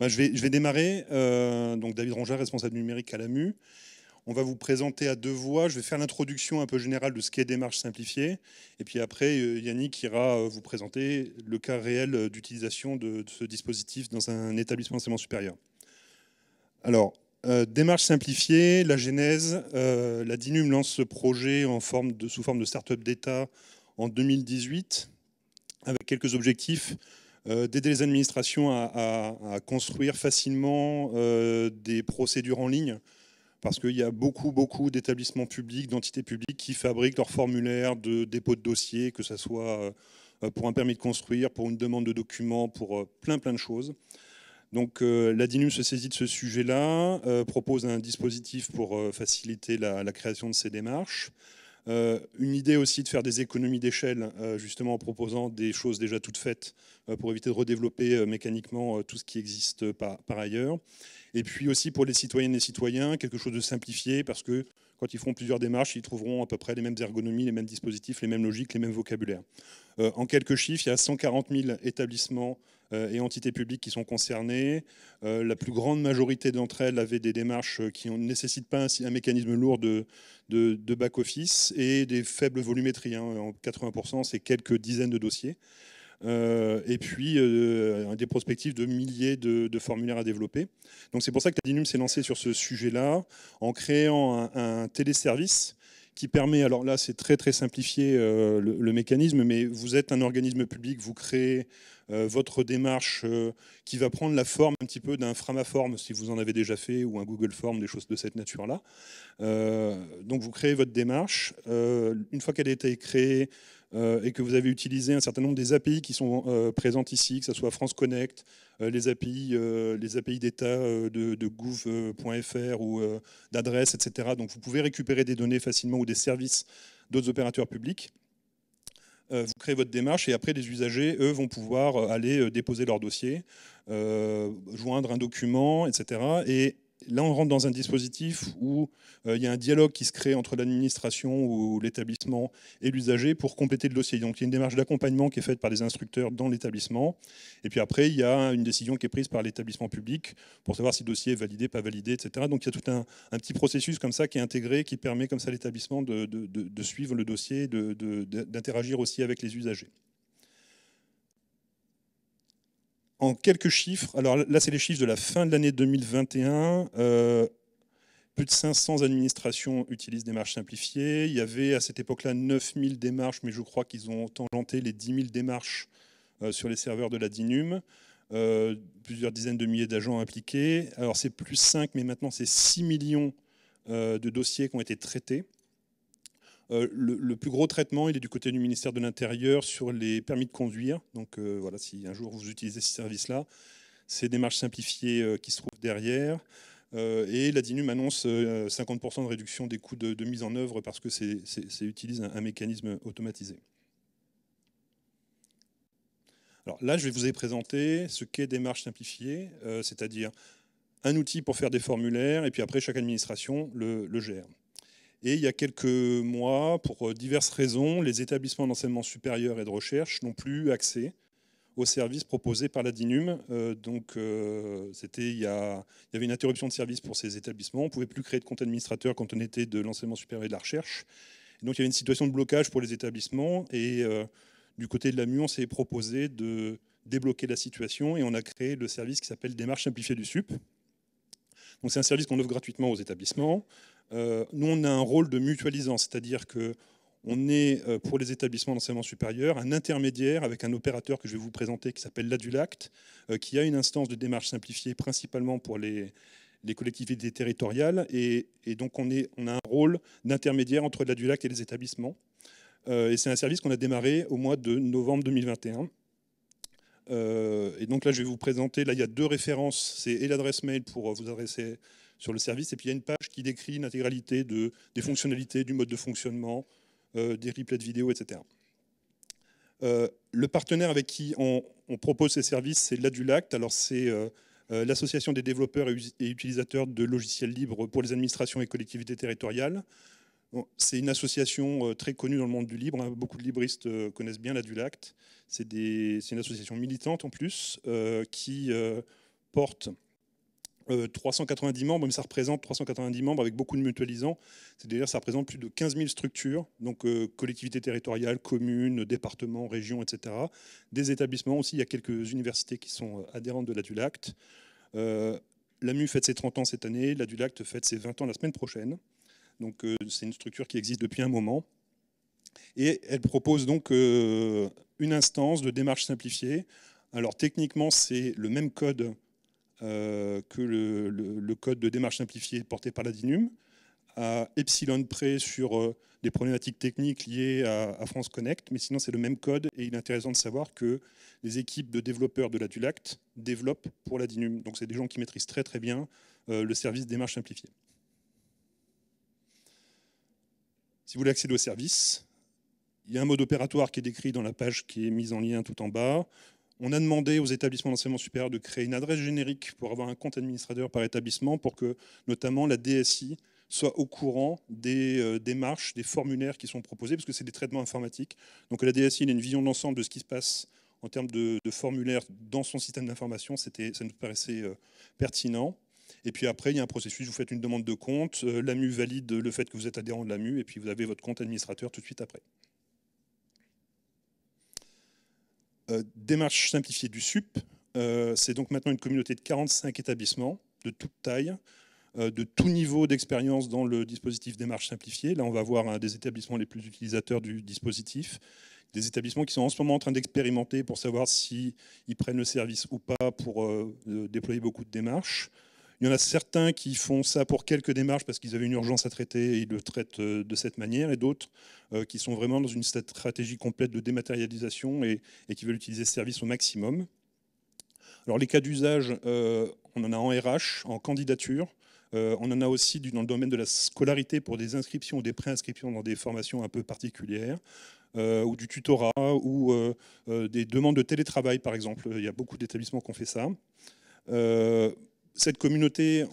Bah, je, vais, démarrer. Euh, donc David Ronger, responsable numérique à l'AMU. On va vous présenter à deux voix. Je vais faire l'introduction un peu générale de ce qu'est démarche simplifiée. Et puis après, euh, Yannick ira euh, vous présenter le cas réel euh, d'utilisation de, ce dispositif dans un établissement d'enseignement supérieur. Alors, démarche simplifiée, la genèse. la DINUM lance ce projet sous forme de start-up d'État en 2018 avec quelques objectifs d'aider les administrations à, construire facilement des procédures en ligne parce qu'il y a beaucoup, beaucoup d'établissements publics, d'entités publiques qui fabriquent leurs formulaires de dépôt de dossier, que ce soit euh, pour un permis de construire, pour une demande de documents, pour euh, plein, plein de choses. Donc euh, la DINU se saisit de ce sujet-là, propose un dispositif pour faciliter la création de ces démarches. Euh, une idée aussi de faire des économies d'échelle, euh, justement en proposant des choses déjà toutes faites euh, pour éviter de redévelopper mécaniquement tout ce qui existe par, ailleurs. Et puis aussi pour les citoyennes et les citoyens, quelque chose de simplifié parce que quand ils feront plusieurs démarches, ils trouveront à peu près les mêmes ergonomies, les mêmes dispositifs, les mêmes logiques, les mêmes vocabulaires. en quelques chiffres, il y a 140 000 établissements euh, et entités publiques qui sont concernées. Euh, la plus grande majorité d'entre elles avaient des démarches euh, qui ne nécessitent pas un, mécanisme lourd de, back-office et des faibles volumétries. Hein. En 80%, c'est quelques dizaines de dossiers. et puis des prospectives de milliers de, formulaires à développer. Donc c'est pour ça que Tadinum s'est lancé sur ce sujet-là en créant un téléservice qui permet, alors là c'est très très simplifié euh, le, mécanisme, mais vous êtes un organisme public, vous créez euh, votre démarche euh, qui va prendre la forme un petit peu d'un Framaform si vous en avez déjà fait, ou un Google Form, des choses de cette nature-là. donc vous créez votre démarche, une fois qu'elle a été créée, euh, et que vous avez utilisé un certain nombre des API qui sont euh, présentes ici, que ce soit France Connect, euh, les API, les API d'État de, de gouv.fr ou d'adresse, etc. Donc vous pouvez récupérer des données facilement ou des services d'autres opérateurs publics. Vous créez votre démarche et après les usagers, eux, vont pouvoir aller déposer leur dossier, joindre un document, etc. Et là, on rentre dans un dispositif où euh, il y a un dialogue qui se crée entre l'administration ou l'établissement et l'usager pour compléter le dossier. Donc, il y a une démarche d'accompagnement qui est faite par les instructeurs dans l'établissement. Et puis après, il y a une décision qui est prise par l'établissement public pour savoir si le dossier est validé, pas validé, etc. Donc, il y a tout un, petit processus comme ça qui est intégré, qui permet comme ça à l'établissement de, de, suivre le dossier, d'interagir aussi avec les usagers. en quelques chiffres, alors là c'est les chiffres de la fin de l'année 2021, euh, plus de 500 administrations utilisent des démarches simplifiées, il y avait à cette époque-là 9000 démarches, mais je crois qu'ils ont tangenté les 10 000 démarches euh, sur les serveurs de la DINUM, euh, plusieurs dizaines de milliers d'agents impliqués, alors c'est plus 5, mais maintenant c'est 6 millions de dossiers qui ont été traités. Euh, le, plus gros traitement, il est du côté du ministère de l'Intérieur sur les permis de conduire. Donc euh, voilà, si un jour vous utilisez ce service-là, c'est démarches simplifiées euh, qui se trouvent derrière. et la DINUM annonce 50% de réduction des coûts de, mise en œuvre parce que c'est utilise un, mécanisme automatisé. Alors là, je vais vous présenter ce qu'est démarche simplifiée, c'est-à-dire un outil pour faire des formulaires, et puis après, chaque administration le gère. Et il y a quelques mois, pour euh, diverses raisons, les établissements d'enseignement supérieur et de recherche n'ont plus accès aux services proposés par la DINUM. Euh, donc, euh, il y, avait une interruption de service pour ces établissements. On ne pouvait plus créer de compte administrateur quand on était de l'enseignement supérieur et de la recherche. donc, il y avait une situation de blocage pour les établissements. Et du côté de MU, on s'est proposé de débloquer la situation et on a créé le service qui s'appelle Démarche simplifiée du SUP. c'est un service qu'on offre gratuitement aux établissements. Euh, nous, on a un rôle de mutualisant, c'est-à-dire que on est, euh, pour les établissements d'enseignement supérieur, un intermédiaire avec un opérateur que je vais vous présenter qui s'appelle l'Adulact, euh, qui a une instance de démarche simplifiée principalement pour les, collectivités territoriales. Et, donc, on, on, a un rôle d'intermédiaire entre l'Adulact et les établissements. et c'est un service qu'on a démarré au mois de novembre 2021. et donc là, je vais vous présenter, là, il y a deux références, c'est et l'adresse mail pour vous adresser sur le service. Et puis il y a une page qui décrit l'intégralité de, des fonctionnalités, du mode de fonctionnement, euh, des replays de vidéos, etc. Euh, le partenaire avec qui on, propose ces services, c'est l'Adulact. Alors c'est euh, l'association des développeurs et, utilisateurs de logiciels libres pour les administrations et collectivités territoriales. c'est une association très connue dans le monde du libre. Hein. Beaucoup de libristes connaissent bien l'Adulact. C'est une association militante en plus qui porte 390 euh, membres, mais ça représente 390 membres avec beaucoup de mutualisants. C'est-à-dire ça représente plus de 15 000 structures, donc euh, collectivités territoriales, communes, départements, régions, etc. Des établissements aussi, il y a quelques universités qui sont euh, adhérentes de la Euh, L'AMU fête ses 30 ans cette année, la fête ses 20 ans la semaine prochaine. Donc c'est une structure qui existe depuis un moment. Et elle propose donc une instance de démarche simplifiée. Alors techniquement, c'est le même code euh, que le, code de démarche simplifiée porté par la DINUM, à epsilon près sur euh, des problématiques techniques liées à, France Connect, mais sinon c'est le même code et il est intéressant de savoir que les équipes de développeurs de la Dulact développent pour la DINUM. Donc c'est des gens qui maîtrisent très très bien euh, le service démarche simplifiée. Si vous voulez accéder au service, il y a un mode opératoire qui est décrit dans la page qui est mise en lien tout en bas. On a demandé aux établissements d'enseignement supérieur de créer une adresse générique pour avoir un compte administrateur par établissement pour que notamment la DSI soit au courant des euh, démarches, des formulaires qui sont proposés, parce que c'est des traitements informatiques. Donc la DSI a une vision d'ensemble de ce qui se passe en termes de, formulaires dans son système d'information, ça nous paraissait euh, pertinent. Et puis après, il y a un processus, vous faites une demande de compte, euh, l'AMU valide le fait que vous êtes adhérent de l'AMU, et puis vous avez votre compte administrateur tout de suite après. Euh, démarche simplifiée du SUP, euh, c'est donc maintenant une communauté de 45 établissements de toute taille, euh, de tout niveau d'expérience dans le dispositif démarche simplifiée. Là, on va voir un hein, des établissements les plus utilisateurs du dispositif, des établissements qui sont en ce moment en train d'expérimenter pour savoir s'ils prennent le service ou pas pour déployer beaucoup de démarches. Il y en a certains qui font ça pour quelques démarches parce qu'ils avaient une urgence à traiter et ils le traitent euh, de cette manière, et d'autres euh, qui sont vraiment dans une stratégie complète de dématérialisation et, qui veulent utiliser ce service au maximum. Alors les cas d'usage, euh, on en a en RH, en candidature, on en a aussi dans le domaine de la scolarité pour des inscriptions ou des préinscriptions dans des formations un peu particulières, ou du tutorat, ou des demandes de télétravail par exemple. Il y a beaucoup d'établissements qui ont fait ça cette communauté,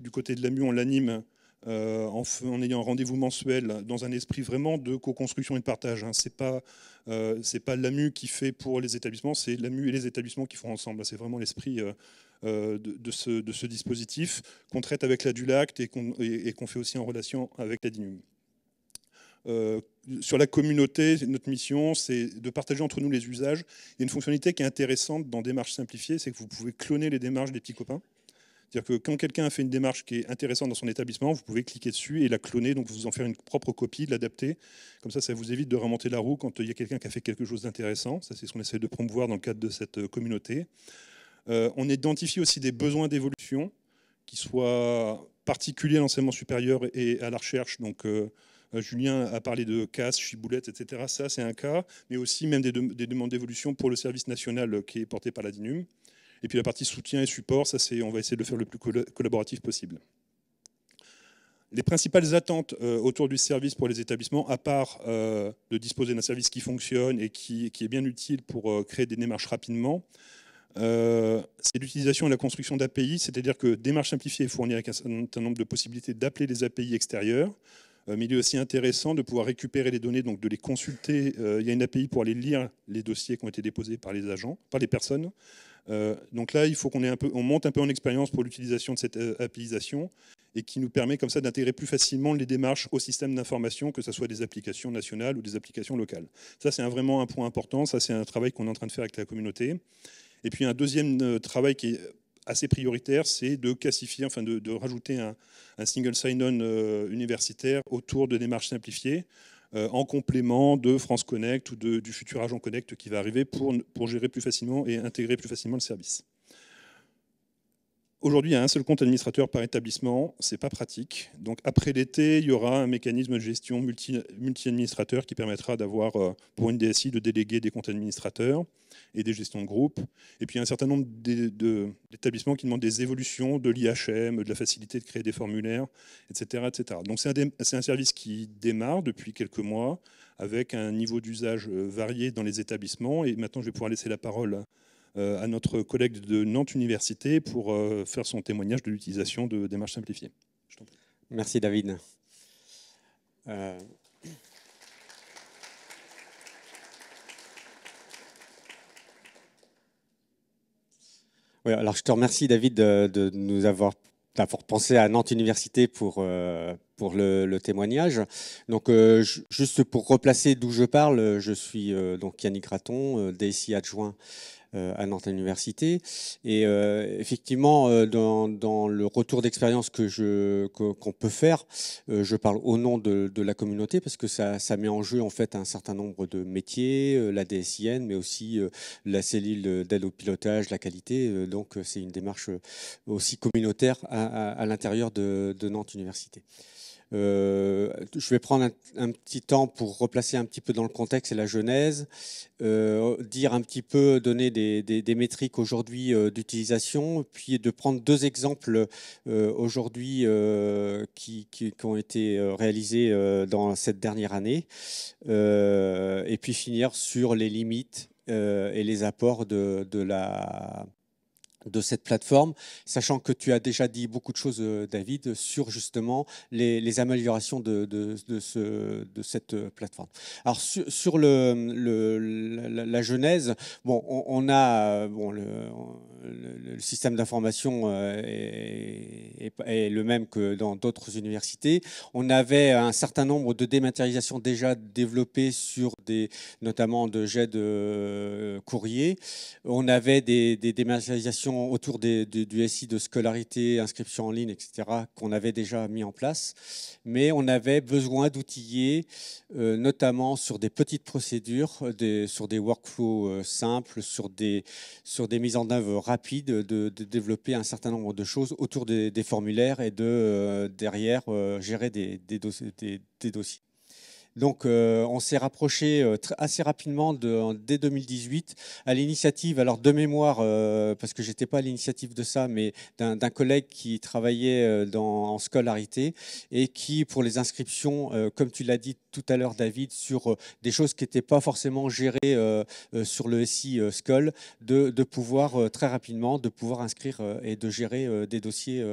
du côté de l'AMU, on l'anime euh, en, ayant un rendez-vous mensuel dans un esprit vraiment de co-construction et de partage. Hein. Ce n'est euh, pas, l'AMU qui fait pour les établissements, c'est l'AMU et les établissements qui font ensemble. C'est vraiment l'esprit euh, de, ce, de, ce, dispositif qu'on traite avec la DULACT et qu'on fait aussi en relation avec la DINUM. Euh, sur la communauté, notre mission, c'est de partager entre nous les usages. Il y a une fonctionnalité qui est intéressante dans démarche simplifiées, c'est que vous pouvez cloner les démarches des petits copains. C'est-à-dire que quand quelqu'un a fait une démarche qui est intéressante dans son établissement, vous pouvez cliquer dessus et la cloner, donc vous en faire une propre copie, l'adapter. Comme ça, ça vous évite de remonter la roue quand il y a quelqu'un qui a fait quelque chose d'intéressant. Ça, c'est ce qu'on essaie de promouvoir dans le cadre de cette euh, communauté. Euh, on identifie aussi des besoins d'évolution qui soient particuliers à l'enseignement supérieur et à la recherche. Donc, euh, Julien a parlé de casse, chiboulette, etc. Ça, c'est un cas, mais aussi même des, demandes d'évolution pour le service national euh, qui est porté par la DINUM. Et puis la partie soutien et support, ça, c'est, on va essayer de le faire le plus collaboratif possible. Les principales attentes euh, autour du service pour les établissements, à part de disposer d'un service qui fonctionne et qui, est bien utile pour créer des démarches rapidement, c'est l'utilisation et la construction d'API, c'est-à-dire que démarche simplifiée fournie avec un certain nombre de possibilités d'appeler les API extérieures, euh, mais il est aussi intéressant de pouvoir récupérer les données, donc de les consulter. Euh, il y a une API pour aller lire les dossiers qui ont été déposés par les agents, par les personnes. Euh, donc là, il faut qu'on monte un peu en expérience pour l'utilisation de cette APIisation et qui nous permet comme ça d'intégrer plus facilement les démarches au système d'information, que ce soit des applications nationales ou des applications locales. Ça, c'est vraiment un point important. Ça, c'est un travail qu'on est en train de faire avec la communauté. Et puis un deuxième travail qui est assez prioritaire, c'est de classifier, enfin de, rajouter un, single sign-on euh, universitaire autour de démarches simplifiées, euh, en complément de France Connect ou de, du futur agent Connect qui va arriver pour gérer plus facilement et intégrer plus facilement le service. Aujourd'hui, il y a un seul compte administrateur par établissement, c'est pas pratique. Donc après l'été, il y aura un mécanisme de gestion multi-administrateur qui permettra d'avoir, euh, pour une DSI, de déléguer des comptes administrateurs et des gestions de groupe. Et puis il y a un certain nombre d'établissements qui demandent des évolutions de l'IHM, de la facilité de créer des formulaires, etc. etc. Donc c'est un, un service qui démarre depuis quelques mois avec un niveau d'usage euh, varié dans les établissements. Et maintenant, je vais pouvoir laisser la parole à... Euh, à notre collègue de Nantes Université pour euh, faire son témoignage de l'utilisation de démarches simplifiées. Je Merci David. Euh, alors je te remercie David de, nous avoir pensé à Nantes Université pour, pour le, témoignage. Donc, euh, juste pour replacer d'où je parle, euh, je suis euh, donc Yannick Raton, DSI adjoint à Nantes Université. Et effectivement, dans, le retour d'expérience que je qu'on peut faire, je parle au nom de, la communauté parce que ça, ça met en jeu en fait un certain nombre de métiers, la DSIN, mais aussi la cellule d'aide au pilotage, la qualité. donc c'est une démarche aussi communautaire à, l'intérieur de, de Nantes Université. Euh, je vais prendre un, petit temps pour replacer un petit peu dans le contexte et la genèse, euh, dire un petit peu, donner des, métriques aujourd'hui euh, d'utilisation, puis de prendre deux exemples aujourd'hui qui, qui, qui, ont été réalisés dans cette dernière année, et puis finir sur les limites et les apports de, de la de cette plateforme, sachant que tu as déjà dit beaucoup de choses, euh, David, sur justement les, améliorations de, de, cette euh, plateforme. Alors sur, le, la, genèse, bon, on, a euh, bon, le, système d'information est, le même que dans d'autres universités. On avait un certain nombre de dématérialisations déjà développées sur des, notamment de jets de courrier. On avait des dématérialisations autour du, SI de scolarité, inscription en ligne, etc., qu'on avait déjà mis en place. Mais on avait besoin d'outiller, euh, notamment sur des petites procédures, sur des workflows euh, simples, sur des, sur des mises en œuvre rapides, de, développer un certain nombre de choses autour des, formulaires et de, euh, derrière, gérer des dossiers donc euh, on s'est rapproché euh, assez rapidement dès 2018 à l'initiative, alors de mémoire, euh, parce que je n'étais pas à l'initiative de ça, mais d'un collègue qui travaillait en scolarité et qui, pour les inscriptions, comme tu l'as dit tout à l'heure, David, sur des choses qui n'étaient pas forcément gérées sur le SI SCOL, de, de pouvoir très rapidement, de pouvoir inscrire et de gérer des dossiers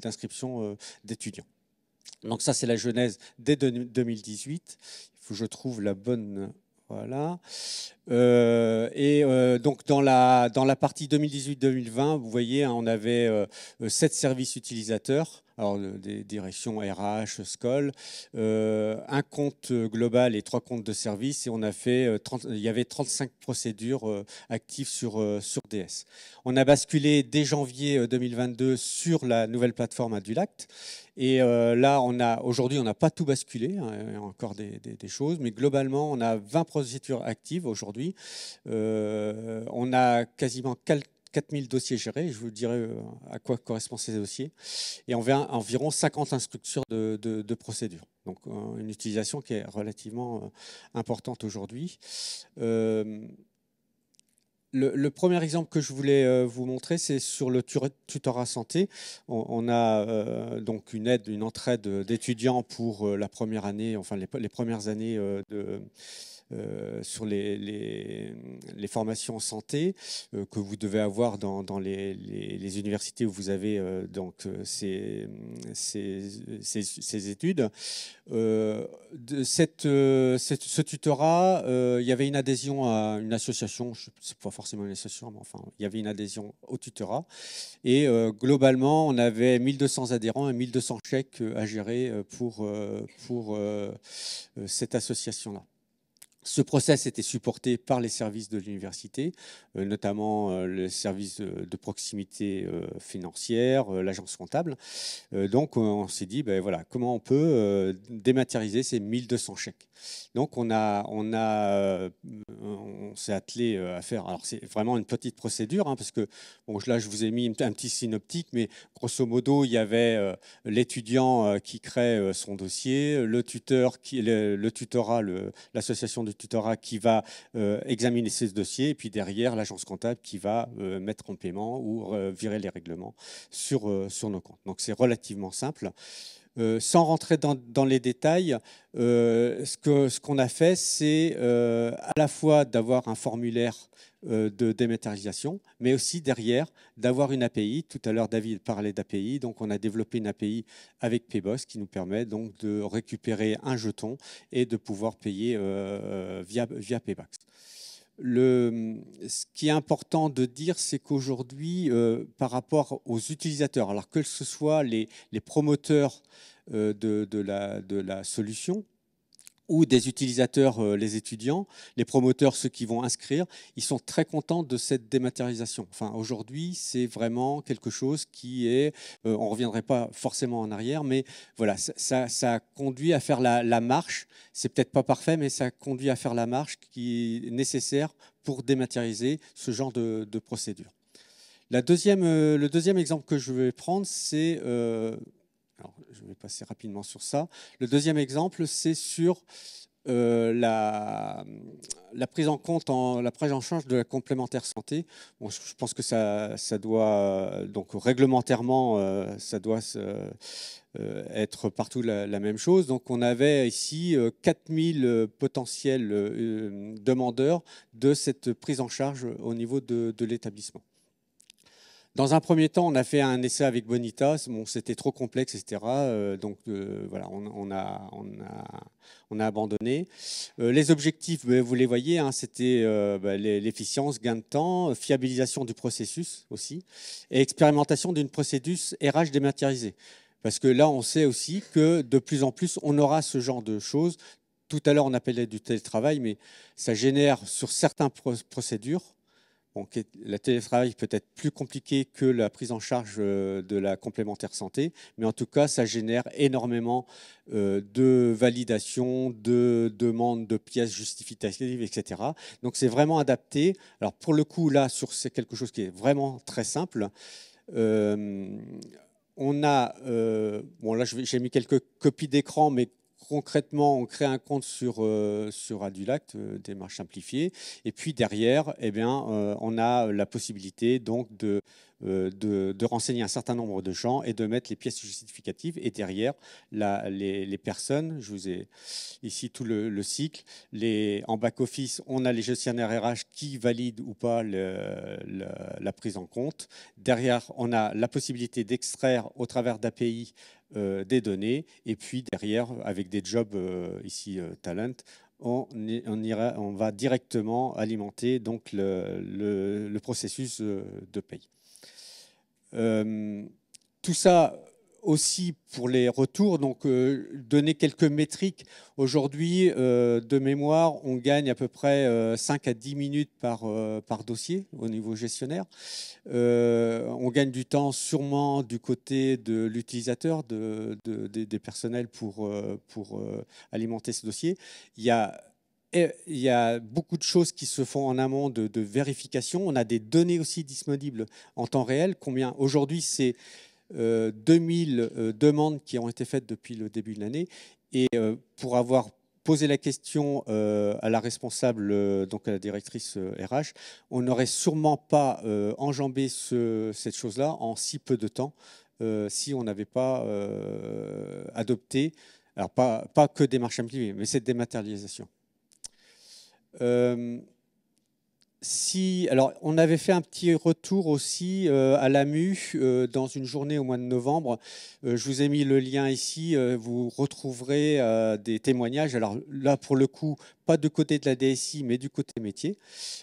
d'inscription d'étudiants. Donc ça, c'est la genèse dès 2018. Il faut que je trouve la bonne voilà. Euh, et euh, donc dans la, partie 2018-2020, vous voyez, hein, on avait euh, sept services utilisateurs alors des directions RH, SCOL, euh, un compte global et trois comptes de service. Et on a fait 30, euh, il y avait 35 procédures euh, actives sur, sur DS. On a basculé dès janvier 2022 sur la nouvelle plateforme Adulact. Et là, on a aujourd'hui, on n'a pas tout basculé, hein, il y a encore des, choses, mais globalement, on a 20 procédures actives aujourd'hui. on a quasiment 4000 dossiers gérés, je vous dirai euh, à quoi correspondent ces dossiers, et on verra environ 50 structures de, procédure. Donc euh, une utilisation qui est relativement euh, importante aujourd'hui. le, premier exemple que je voulais vous montrer, c'est sur le tutorat santé. On, a donc une aide, une entraide d'étudiants pour la première année, enfin les premières années de euh, sur les, les, formations en santé euh, que vous devez avoir dans, les, universités où vous avez euh, donc ces, ces, études. De ce tutorat, il y avait une adhésion à une association, n'est pas forcément une association, mais enfin, il y avait une adhésion au tutorat. Et globalement, on avait 1200 adhérents et 1200 chèques à gérer pour, pour cette association-là. Ce process était supporté par les services de l'université, euh, notamment euh, le service de proximité euh, financière, l'agence comptable. donc on s'est dit, ben voilà, comment on peut dématérialiser ces 1200 chèques. Donc on, a, on, a, on s'est attelé à faire, alors c'est vraiment une petite procédure, hein, parce que bon, là je vous ai mis un petit synoptique, mais grosso modo il y avait l'étudiant qui crée son dossier, le tuteur, qui, le, tutorat, l'association du tutorat qui va euh, examiner ces dossiers, et puis derrière l'agence comptable qui va euh, mettre en paiement ou euh, virer les règlements sur, sur nos comptes. Donc c'est relativement simple. Euh, sans rentrer dans, les détails, euh, ce qu'on a fait, c'est euh, à la fois d'avoir un formulaire de dématérialisation, mais aussi derrière d'avoir une API. Tout à l'heure, David parlait d'API, donc on a développé une API avec Paybox qui nous permet donc de récupérer un jeton et de pouvoir payer via, via euh, ce qui est important de dire, c'est qu'aujourd'hui, euh, par rapport aux utilisateurs, alors que ce soit les, promoteurs euh, de, la, solution, ou des utilisateurs, euh, les étudiants, les promoteurs, ceux qui vont inscrire, ils sont très contents de cette dématérialisation. Enfin, aujourd'hui, c'est vraiment quelque chose qui est, euh, on ne reviendrait pas forcément en arrière, mais voilà, ça, conduit à faire la, marche. C'est peut-être pas parfait, mais ça conduit à faire la marche qui est nécessaire pour dématérialiser ce genre de, procédure. La deuxième, euh, le deuxième exemple que je vais prendre, c'est je vais passer rapidement sur ça. Le deuxième exemple, c'est sur euh, la, prise en compte, en, la prise en charge de la complémentaire santé. je, pense que ça, doit, donc réglementairement, euh, ça doit euh, être partout la, même chose. Donc on avait ici 4000 potentiels demandeurs de cette prise en charge au niveau de l'établissement. Dans un premier temps, on a fait un essai avec Bonitas, Bon, c'était trop complexe, etc. Euh, donc euh, voilà, on, a, abandonné. Euh, les objectifs, ben, vous les voyez, hein, c'était ben, l'efficience, gain de temps, fiabilisation du processus aussi, et expérimentation d'une procédure RH dématérialisée. Parce que là, on sait aussi que de plus en plus, on aura ce genre de choses. Tout à l'heure, on appelait du télétravail, mais ça génère sur certaines procédures la télétravail peut être plus compliqué que la prise en charge euh, de la complémentaire santé, mais en tout cas, ça génère énormément euh, de validations, de demandes de pièces justificatives, etc. Donc c'est vraiment adapté. Alors pour le coup, là, sur c'est quelque chose qui est vraiment très simple. Euh, on a, bon là j'ai mis quelques copies d'écran, mais concrètement, on crée un compte sur, euh, sur Adulact, euh, démarche simplifiée. Et puis derrière, eh bien, euh, on a la possibilité donc de euh, de, renseigner un certain nombre de gens et de mettre les pièces justificatives. Et derrière, les, personnes, je vous ai ici tout le, cycle, les, en back-office, on a les gestionnaires RH qui valident ou pas la prise en compte. Derrière, on a la possibilité d'extraire au travers d'API euh, des données. Et puis derrière, avec des jobs euh, ici talent, on, on va directement alimenter donc le, le processus de paye. Euh, tout ça aussi pour les retours, donc euh, donner quelques métriques. Aujourd'hui, euh, de mémoire, on gagne à peu près 5 à 10 minutes par, par dossier au niveau gestionnaire. on gagne du temps sûrement du côté de l'utilisateur, de, des personnels pour, pour alimenter ce dossier. Il y a il y a beaucoup de choses qui se font en amont de, vérification. On a des données aussi disponibles en temps réel. Combien aujourd'hui c'est 2000 euh, euh, demandes qui ont été faites depuis le début de l'année et euh, pour avoir posé la question à la responsable, donc à la directrice RH, on n'aurait sûrement pas enjambé cette chose-là en si peu de temps si on n'avait pas adopté, alors pas, que que marchés impliquée, mais cette dématérialisation. Euh, si, alors, on avait fait un petit retour aussi euh, à l'AMU euh, dans une journée au mois de novembre. je vous ai mis le lien ici. vous retrouverez des témoignages. Alors là, pour le coup, pas du côté de la DSI, mais du côté métier.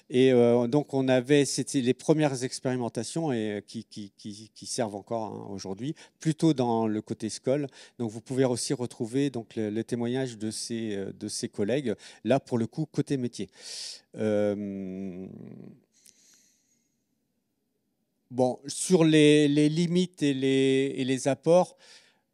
Et euh, donc, on avait, c'était les premières expérimentations et, euh, qui, servent encore hein, aujourd'hui, plutôt dans le côté SCOL. Donc, vous pouvez aussi retrouver donc, le, témoignage de ces, euh, de ces collègues, là, pour le coup, côté métier. Bon, sur les, les limites et les, et les apports,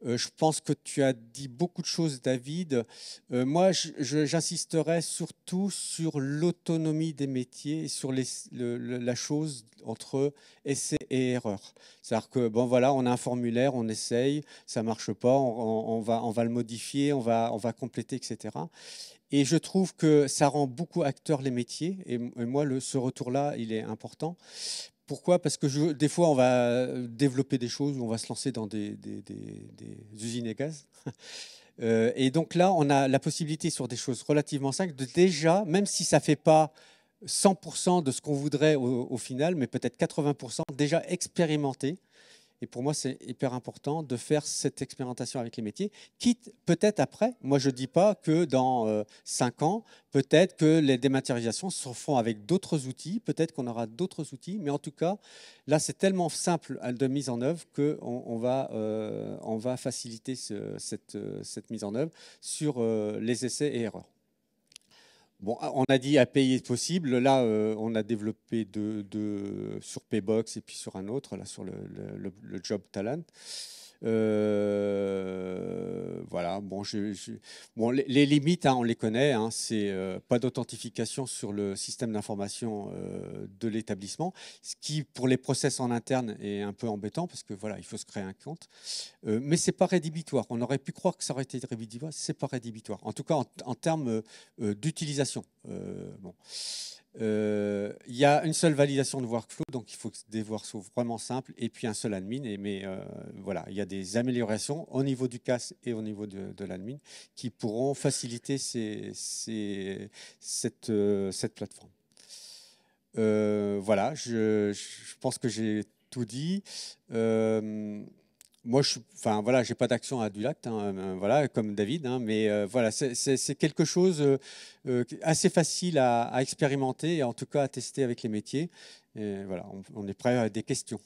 euh, je pense que tu as dit beaucoup de choses, David. Euh, moi, j'insisterai surtout sur l'autonomie des métiers, et sur les, la chose entre essai et erreur. C'est-à-dire que, bon, voilà, on a un formulaire, on essaye, ça marche pas, on, va, on va le modifier, on va, on va compléter, etc. Et je trouve que ça rend beaucoup acteurs les métiers. Et, moi, le, ce retour-là, il est important. Pourquoi Parce que des fois, on va développer des choses, on va se lancer dans des, usines et gaz. Euh, et donc là, on a la possibilité sur des choses relativement simples de déjà, même si ça ne fait pas 100% de ce qu'on voudrait au, au, final, mais peut-être 80%, déjà expérimenter et pour moi, c'est hyper important de faire cette expérimentation avec les métiers, quitte peut-être après. Moi, je ne dis pas que dans euh, cinq ans, peut-être que les dématérialisations se font avec d'autres outils, peut-être qu'on aura d'autres outils, mais en tout cas, là, c'est tellement simple euh, de mise en œuvre qu'on va, euh, va faciliter cette, mise en œuvre sur les essais et erreurs. Bon, ah, on a dit à est possible. Là, euh, on a développé sur Paybox et puis sur un autre, là, sur le job talent. Euh, voilà, bon, les, limites, hein, on les connaît, hein. c'est euh, pas d'authentification sur le système d'information euh, de l'établissement, ce qui pour les process en interne est un peu embêtant parce que voilà, il faut se créer un compte, mais c'est pas rédhibitoire. On aurait pu croire que ça aurait été rédhibitoire, c'est pas rédhibitoire. En tout cas, en, en termes d'utilisation. bon il euh, y a une seule validation de workflow, donc il faut que des workflows vraiment simples et puis un seul admin. mais euh, voilà, il y a des améliorations au niveau du CAS et au niveau de, l'admin qui pourront faciliter cette, euh, cette, plateforme. voilà, je, je, pense que j'ai tout dit moi, je, enfin voilà, j'ai pas d'action à du hein, euh, voilà, comme David, hein, mais euh, voilà, c'est quelque chose euh, assez facile à, expérimenter et en tout cas à tester avec les métiers. voilà, on est prêt à des questions.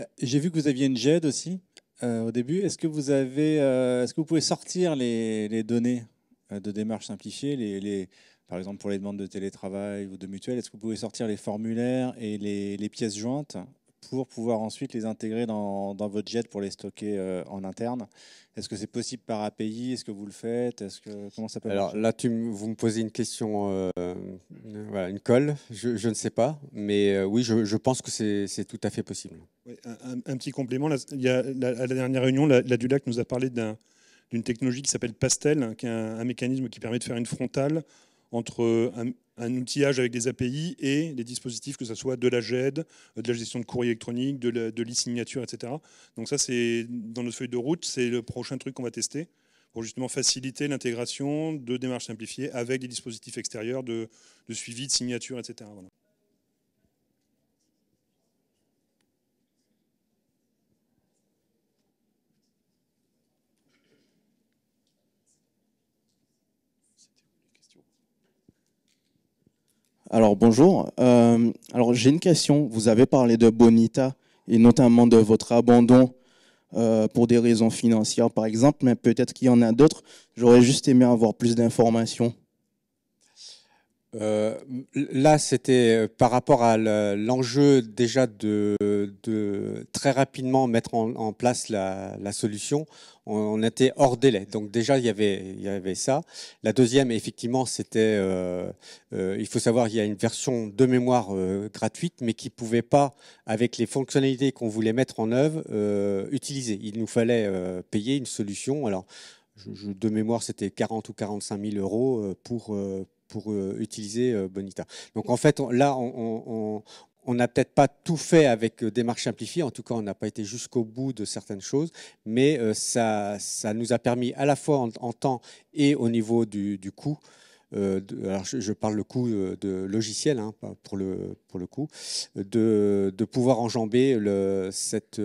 Euh, j'ai vu que vous aviez une GED aussi euh, au début. Est-ce que vous euh, est que vous pouvez sortir les, données de démarche simplifiées, par exemple pour les demandes de télétravail ou de mutuelle, est-ce que vous pouvez sortir les formulaires et les pièces jointes pour pouvoir ensuite les intégrer dans, votre jet pour les stocker euh, en interne. Est-ce que c'est possible par API Est-ce que vous le faites Est-ce que comment ça peut Alors là, tu vous me posez une question, euh, voilà, une colle. Je, je, ne sais pas, mais euh, oui, je, je, pense que c'est tout à fait possible. un, petit complément. il y a, la, à la dernière réunion, la, Dulac nous a parlé d'une technologie qui s'appelle Pastel, hein, qui est un, un, mécanisme qui permet de faire une frontale entre un, un outillage avec des API et des dispositifs, que ce soit de la GED, euh, de la gestion de courrier électronique, de l'e-signature, etc. Donc ça, c'est dans notre feuille de route, c'est le prochain truc qu'on va tester pour justement faciliter l'intégration de démarches simplifiées avec des dispositifs extérieurs de, suivi, de signature, etc. Alors bonjour. Euh, alors j'ai une question. Vous avez parlé de Bonita et notamment de votre abandon euh, pour des raisons financières, par exemple, mais peut-être qu'il y en a d'autres. J'aurais juste aimé avoir plus d'informations. Euh, là, c'était euh, par rapport à l'enjeu déjà de, très rapidement mettre en, place la, solution. On, était hors délai. Donc déjà, il y avait, ça. La deuxième, effectivement, c'était, euh, il faut savoir, il y a une version de mémoire gratuite, mais qui pouvait pas, avec les fonctionnalités qu'on voulait mettre en œuvre, utiliser. Il nous fallait payer une solution. Alors, de mémoire, c'était 40 ou 45 000 euros pour, pour euh, utiliser euh, Bonita. Donc en fait, là, on, n'a peut-être pas tout fait avec euh, démarche simplifiée, en tout cas on n'a pas été jusqu'au bout de certaines choses, mais ça, ça, nous a permis à la fois en, temps et au niveau du, coût alors je, parle le coût de, logiciel hein, pour le pour le coup, de, de pouvoir enjamber le, cette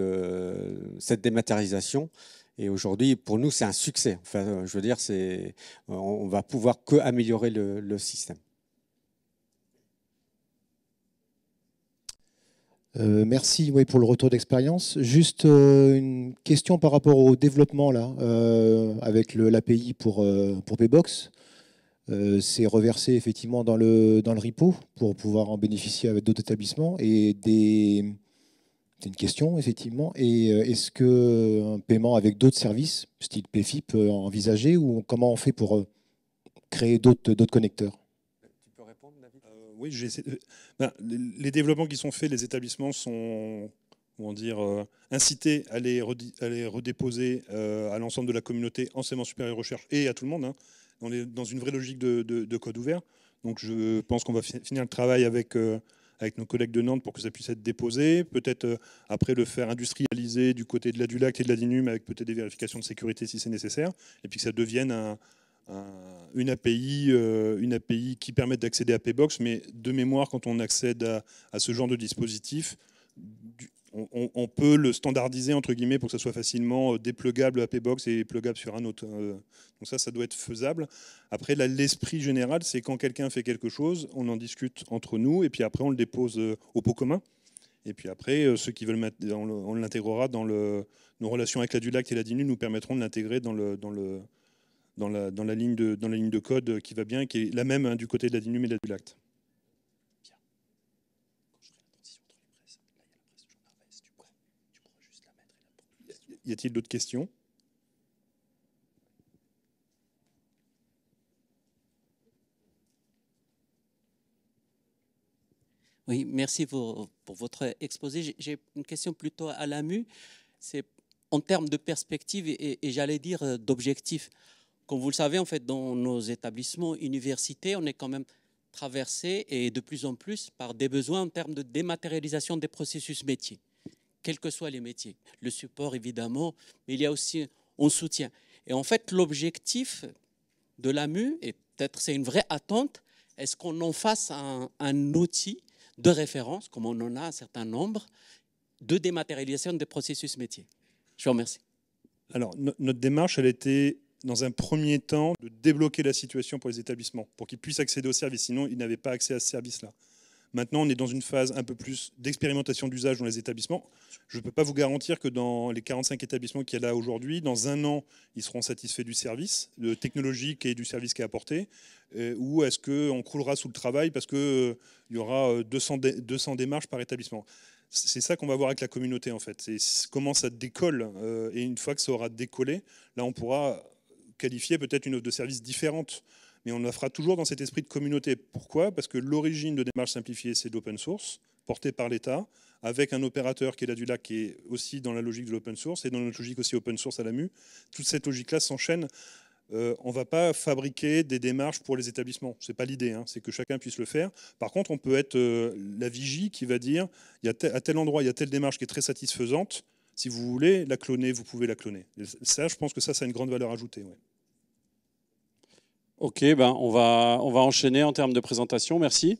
cette dématérialisation et aujourd'hui, pour nous, c'est un succès. Enfin, euh, je veux dire, c'est, euh, on va pouvoir que améliorer le, système. Euh, merci pour le retour d'expérience. Juste une question par rapport au développement là, avec l'API pour, pour Paybox. c'est reversé effectivement dans le, dans le repo pour pouvoir en bénéficier avec d'autres établissements et des, c'est une question, effectivement. Et euh, est-ce qu'un euh, paiement avec d'autres services, style PFI, peut envisager ou comment on fait pour euh, créer d'autres connecteurs Tu peux répondre, David Oui, ben, les développements qui sont faits, les établissements sont dire, incités à les, redéposer à l'ensemble de la communauté enseignement supérieur recherche et à tout le monde. Hein. On est dans une vraie logique de, de code ouvert. Donc je pense qu'on va finir le travail avec avec nos collègues de Nantes pour que ça puisse être déposé. Peut-être euh, après le faire industrialiser du côté de la Dulac et de la Dinum avec peut-être des vérifications de sécurité si c'est nécessaire. Et puis que ça devienne une API, euh, une API qui permette d'accéder à Paybox, mais de mémoire, quand on accède à ce genre de dispositif, on, peut le standardiser entre guillemets pour que ça soit facilement euh, déplugable à Pbox et plugable sur un autre. Euh, donc ça, ça doit être faisable. Après, l'esprit général, c'est quand quelqu'un fait quelque chose, on en discute entre nous et puis après on le dépose euh, au pot commun. Et puis après, ceux qui veulent, on l'intégrera dans nos relations avec la Dulact et la Dinu nous permettront de l'intégrer dans la, ligne de code qui va bien, qui est la même hein, du côté de la Dinu et de la Dulact. Y a-t-il d'autres questions Oui, merci pour, votre exposé. J'ai une question plutôt à l'AMU. C'est en termes de perspective et, j'allais dire euh, d'objectif. Comme vous le savez, en fait, dans nos établissements, universités, on est quand même traversé et de plus en plus par des besoins en termes de dématérialisation des processus métiers quels que soient les métiers. Le support, évidemment, mais il y a aussi, on soutient. Et en fait, l'objectif de l'AMU, et peut-être c'est une vraie attente, est-ce qu'on en fasse un, outil de référence, comme on en a un certain nombre, de dématérialisation des processus métiers Je vous remercie. Alors, notre démarche, elle était dans un premier temps de débloquer la situation pour les établissements, pour qu'ils puissent accéder aux services. Sinon, ils n'avaient pas accès à ce service-là. Maintenant, on est dans une phase un peu plus d'expérimentation d'usage dans les établissements. Je ne peux pas vous garantir que dans les 45 établissements qu'il y a là aujourd'hui, dans un an, ils seront satisfaits du service de technologique et du service qui est apporté. Euh, ou est-ce qu'on croulera sous le travail parce qu'il euh, y aura 200, euh, 200 démarches par établissement c'est ça qu'on va voir avec la communauté en fait. C'est comment ça décolle. et une fois que ça aura décollé, là on pourra qualifier peut-être une offre de service différente mais on la fera toujours dans cet esprit de communauté. Pourquoi Parce que l'origine de démarche simplifiée, c'est l'open source, portée par l'État, avec un opérateur qui est là du lac, qui est aussi dans la logique de l'open source, et dans notre logique aussi open source à la MU. Toute cette logique-là s'enchaîne. Euh, on ne va pas fabriquer des démarches pour les établissements. Ce n'est pas l'idée, hein. c'est que chacun puisse le faire. Par contre, on peut être euh, la vigie qui va dire, à tel endroit, il y a telle démarche qui est très satisfaisante. Si vous voulez la cloner, vous pouvez la cloner. ça, je pense que ça, ça a une grande valeur ajoutée. Ok, ben on va, on va enchaîner en termes de présentation. Merci.